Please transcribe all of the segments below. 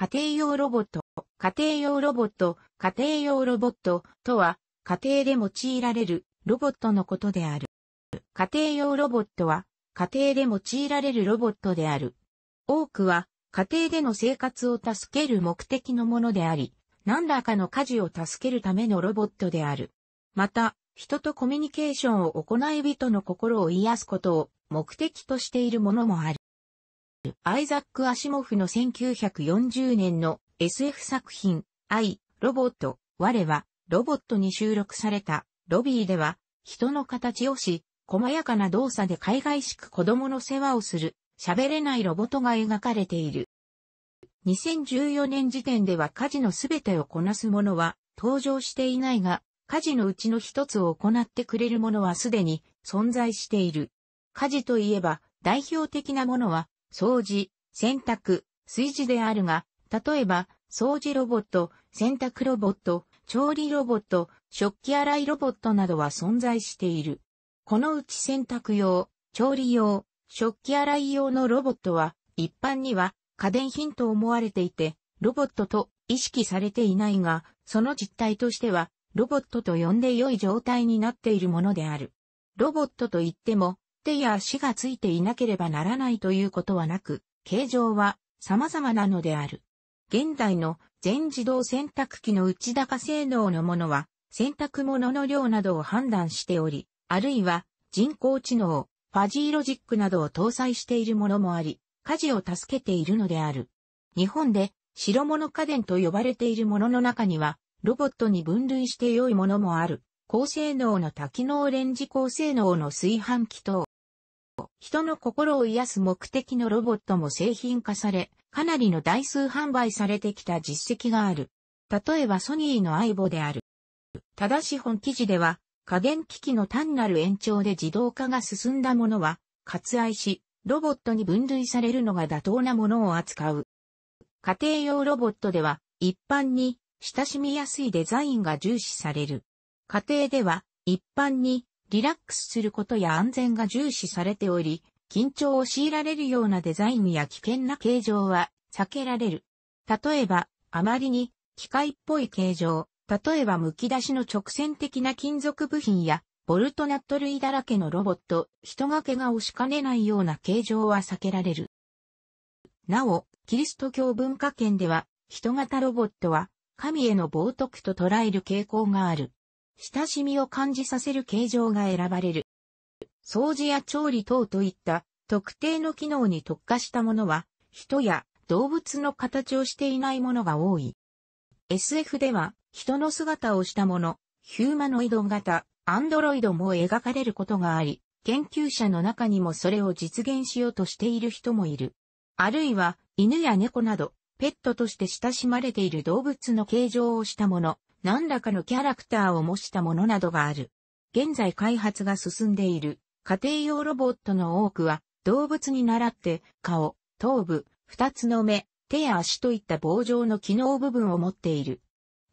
家庭用ロボット、家庭用ロボット、家庭用ロボットとは、家庭で用いられるロボットのことである。家庭用ロボットは、家庭で用いられるロボットである。多くは、家庭での生活を助ける目的のものであり、何らかの家事を助けるためのロボットである。また、人とコミュニケーションを行い人の心を癒すことを目的としているものもある。アイザック・アシモフの1940年の SF 作品、アイ、ロボット、我は、ロボットに収録された、ロビーでは、人の形をし、細やかな動作で海外しく子供の世話をする、喋れないロボットが描かれている。2014年時点では家事のすべてをこなす者は登場していないが、家事のうちの一つを行ってくれる者はすでに存在している。家事といえば代表的なものは掃除、洗濯、炊事であるが、例えば、掃除ロボット、洗濯ロボット、調理ロボット、食器洗いロボットなどは存在している。このうち洗濯用、調理用、食器洗い用のロボットは、一般には家電品と思われていて、ロボットと意識されていないが、その実態としては、ロボットと呼んで良い状態になっているものである。ロボットといっても、手や足がついていなければならないということはなく、形状は様々なのである。現代の全自動洗濯機の内高性能のものは、洗濯物の量などを判断しており、あるいは人工知能、ファジーロジックなどを搭載しているものもあり、家事を助けているのである。日本で白物家電と呼ばれているものの中には、ロボットに分類して良いものもある。高性能の多機能レンジ高性能の炊飯器等。人の心を癒す目的のロボットも製品化され、かなりの台数販売されてきた実績がある。例えばソニーの相棒である。ただし本記事では、家電機器の単なる延長で自動化が進んだものは、割愛し、ロボットに分類されるのが妥当なものを扱う。家庭用ロボットでは、一般に親しみやすいデザインが重視される。家庭では、一般にリラックスすることや安全が重視されており、緊張を強いられるようなデザインや危険な形状は避けられる。例えば、あまりに機械っぽい形状、例えば剥き出しの直線的な金属部品や、ボルトナット類だらけのロボット、人がけが押しかねないような形状は避けられる。なお、キリスト教文化圏では、人型ロボットは、神への冒涜と捉える傾向がある。親しみを感じさせる形状が選ばれる。掃除や調理等といった特定の機能に特化したものは、人や動物の形をしていないものが多い。SF では、人の姿をしたもの、ヒューマノイド型、アンドロイドも描かれることがあり、研究者の中にもそれを実現しようとしている人もいる。あるいは、犬や猫など、ペットとして親しまれている動物の形状をしたもの、何らかのキャラクターを模したものなどがある。現在開発が進んでいる家庭用ロボットの多くは動物に倣って顔、頭部、二つの目、手や足といった棒状の機能部分を持っている。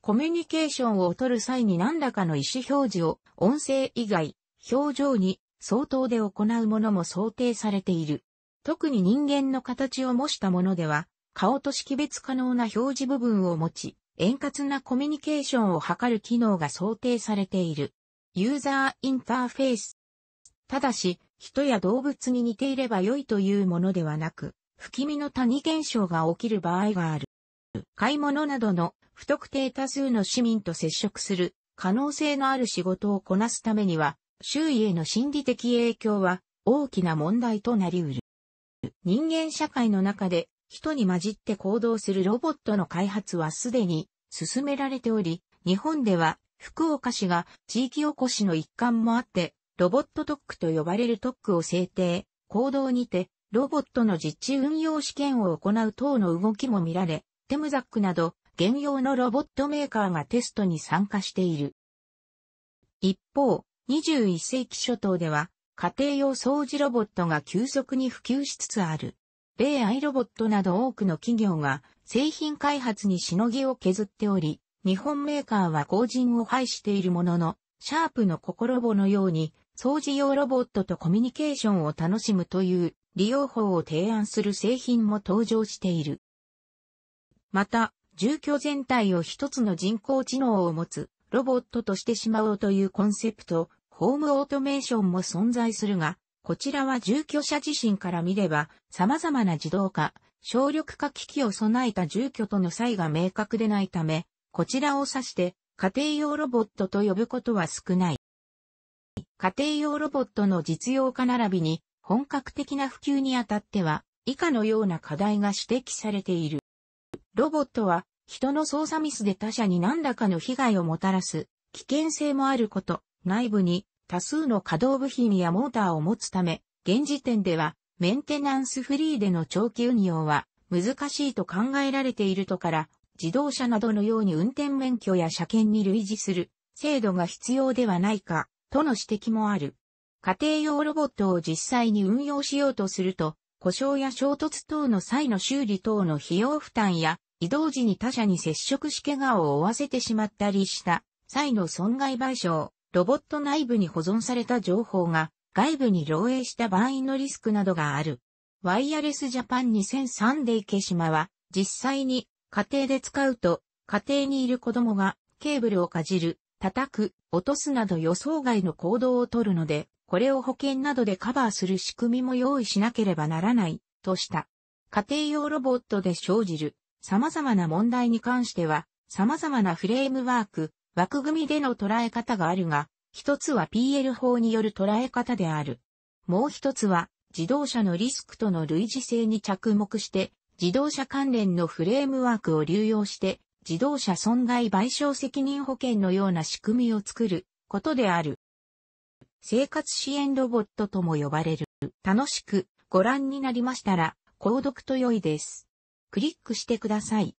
コミュニケーションを取る際に何らかの意思表示を音声以外、表情に相当で行うものも想定されている。特に人間の形を模したものでは、顔と識別可能な表示部分を持ち、円滑なコミュニケーションを図る機能が想定されている。ユーザーインターフェース。ただし、人や動物に似ていれば良いというものではなく、不気味の谷現象が起きる場合がある。買い物などの不特定多数の市民と接触する可能性のある仕事をこなすためには、周囲への心理的影響は大きな問題となり得る。人間社会の中で人に混じって行動するロボットの開発はすでに進められており、日本では福岡市が地域おこしの一環もあって、ロボット特区と呼ばれる特区を制定、行動にて、ロボットの実地運用試験を行う等の動きも見られ、テムザックなど、現用のロボットメーカーがテストに参加している。一方、21世紀初頭では、家庭用掃除ロボットが急速に普及しつつある。米アイロボットなど多くの企業が製品開発にしのぎを削っており、日本メーカーは後陣を排しているものの、シャープの心棒のように、掃除用ロボットとコミュニケーションを楽しむという利用法を提案する製品も登場している。また、住居全体を一つの人工知能を持つロボットとしてしまおうというコンセプト、ホームオートメーションも存在するが、こちらは住居者自身から見れば、様々な自動化、省力化機器を備えた住居との差異が明確でないため、こちらを指して家庭用ロボットと呼ぶことは少ない。家庭用ロボットの実用化並びに本格的な普及にあたっては以下のような課題が指摘されている。ロボットは人の操作ミスで他者に何らかの被害をもたらす危険性もあること、内部に多数の稼働部品やモーターを持つため、現時点ではメンテナンスフリーでの長期運用は難しいと考えられているとから、自動車などのように運転免許や車検に類似する制度が必要ではないか、との指摘もある。家庭用ロボットを実際に運用しようとすると、故障や衝突等の際の修理等の費用負担や、移動時に他者に接触し怪我を負わせてしまったりした際の損害賠償、ロボット内部に保存された情報が外部に漏洩した場合のリスクなどがある。ワイヤレスジャパン2003で池島は実際に家庭で使うと家庭にいる子供がケーブルをかじる、叩く、落とすなど予想外の行動をとるので、これを保険などでカバーする仕組みも用意しなければならない、とした。家庭用ロボットで生じる様々な問題に関しては、様々なフレームワーク、枠組みでの捉え方があるが、一つは PL 法による捉え方である。もう一つは、自動車のリスクとの類似性に着目して、自動車関連のフレームワークを流用して、自動車損害賠償責任保険のような仕組みを作ることである。生活支援ロボットとも呼ばれる。楽しくご覧になりましたら、購読と良いです。クリックしてください。